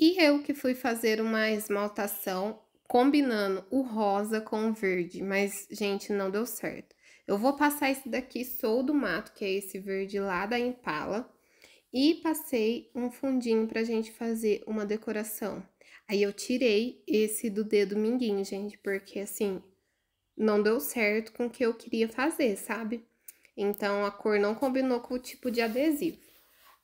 E eu que fui fazer uma esmaltação combinando o rosa com o verde, mas, gente, não deu certo. Eu vou passar esse daqui Sou do Mato, que é esse verde lá da Impala, e passei um fundinho pra gente fazer uma decoração. Aí eu tirei esse do dedo minguinho, gente, porque assim, não deu certo com o que eu queria fazer, sabe? Então, a cor não combinou com o tipo de adesivo.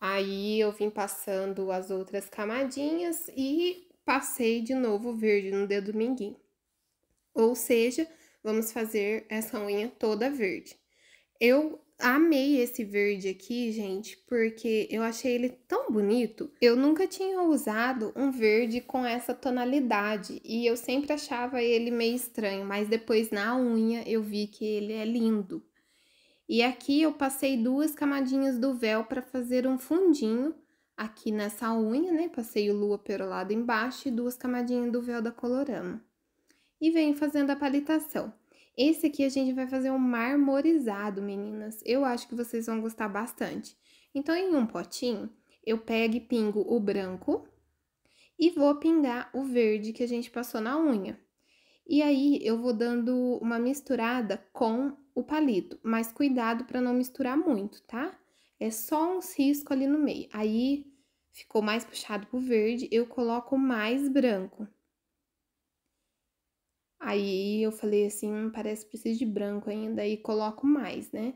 Aí eu vim passando as outras camadinhas e passei de novo o verde no dedo minguinho. Ou seja, vamos fazer essa unha toda verde. Eu amei esse verde aqui, gente, porque eu achei ele tão bonito. Eu nunca tinha usado um verde com essa tonalidade e eu sempre achava ele meio estranho, mas depois na unha eu vi que ele é lindo. E aqui eu passei duas camadinhas do véu para fazer um fundinho aqui nessa unha, né? Passei o lua perolado embaixo e duas camadinhas do véu da Colorama. E venho fazendo a palitação. Esse aqui a gente vai fazer um marmorizado, meninas. Eu acho que vocês vão gostar bastante. Então, em um potinho, eu pego e pingo o branco e vou pingar o verde que a gente passou na unha. E aí, eu vou dando uma misturada com o palito, mas cuidado para não misturar muito, tá? É só uns riscos ali no meio. Aí ficou mais puxado pro verde, eu coloco mais branco. Aí eu falei assim, hum, parece que precisa de branco ainda, e coloco mais, né?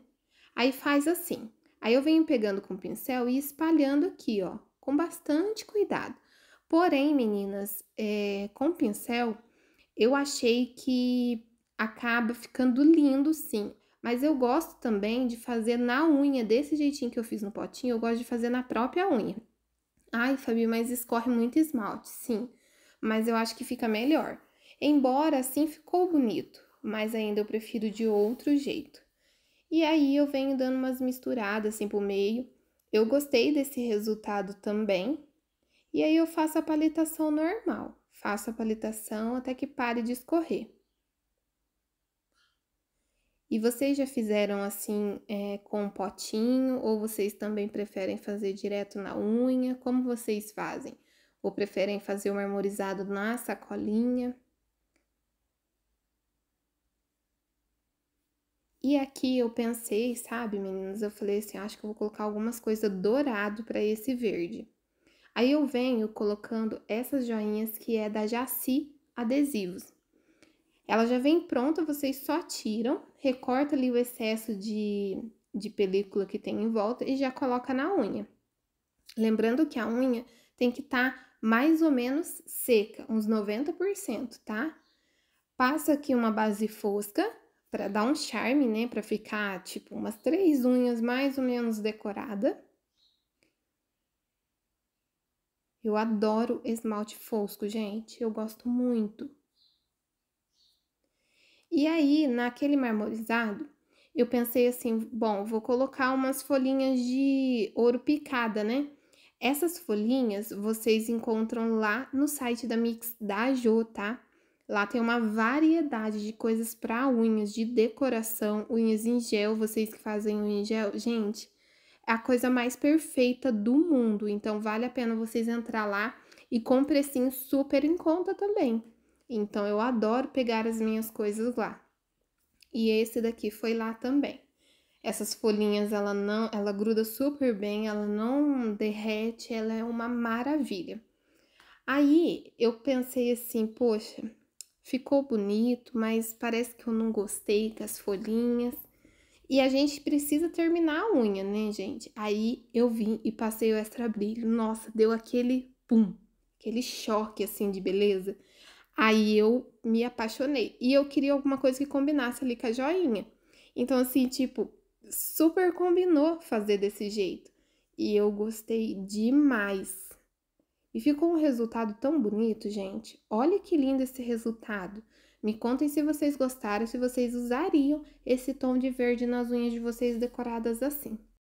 Aí faz assim. Aí eu venho pegando com o pincel e espalhando aqui, ó, com bastante cuidado. Porém, meninas, é, com o pincel, eu achei que acaba ficando lindo sim. Mas eu gosto também de fazer na unha, desse jeitinho que eu fiz no potinho, eu gosto de fazer na própria unha. Ai, Fabi, mas escorre muito esmalte, sim. Mas eu acho que fica melhor. Embora assim ficou bonito, mas ainda eu prefiro de outro jeito. E aí eu venho dando umas misturadas assim pro meio. Eu gostei desse resultado também. E aí eu faço a palitação normal. Faço a palitação até que pare de escorrer. E vocês já fizeram assim é, com um potinho ou vocês também preferem fazer direto na unha? Como vocês fazem? Ou preferem fazer o marmorizado na sacolinha? E aqui eu pensei, sabe, meninas, eu falei assim, ah, acho que eu vou colocar algumas coisas dourado para esse verde. Aí eu venho colocando essas joinhas que é da Jaci Adesivos. Ela já vem pronta, vocês só tiram recorta ali o excesso de, de película que tem em volta e já coloca na unha. Lembrando que a unha tem que estar tá mais ou menos seca, uns 90%, tá? Passa aqui uma base fosca para dar um charme, né? Para ficar tipo umas três unhas mais ou menos decorada. Eu adoro esmalte fosco, gente. Eu gosto muito. E aí, naquele marmorizado, eu pensei assim: bom, vou colocar umas folhinhas de ouro picada, né? Essas folhinhas vocês encontram lá no site da Mix da Jo, tá? Lá tem uma variedade de coisas para unhas, de decoração, unhas em gel, vocês que fazem unha em gel, gente, é a coisa mais perfeita do mundo. Então vale a pena vocês entrar lá e com precinho assim, super em conta também. Então eu adoro pegar as minhas coisas lá. E esse daqui foi lá também. Essas folhinhas ela não, ela gruda super bem, ela não derrete, ela é uma maravilha. Aí eu pensei assim, poxa, ficou bonito, mas parece que eu não gostei com as folhinhas. E a gente precisa terminar a unha, né, gente? Aí eu vim e passei o extra brilho. Nossa, deu aquele pum, aquele choque assim de beleza. Aí eu me apaixonei. E eu queria alguma coisa que combinasse ali com a joinha. Então, assim, tipo, super combinou fazer desse jeito. E eu gostei demais. E ficou um resultado tão bonito, gente. Olha que lindo esse resultado. Me contem se vocês gostaram, se vocês usariam esse tom de verde nas unhas de vocês decoradas assim.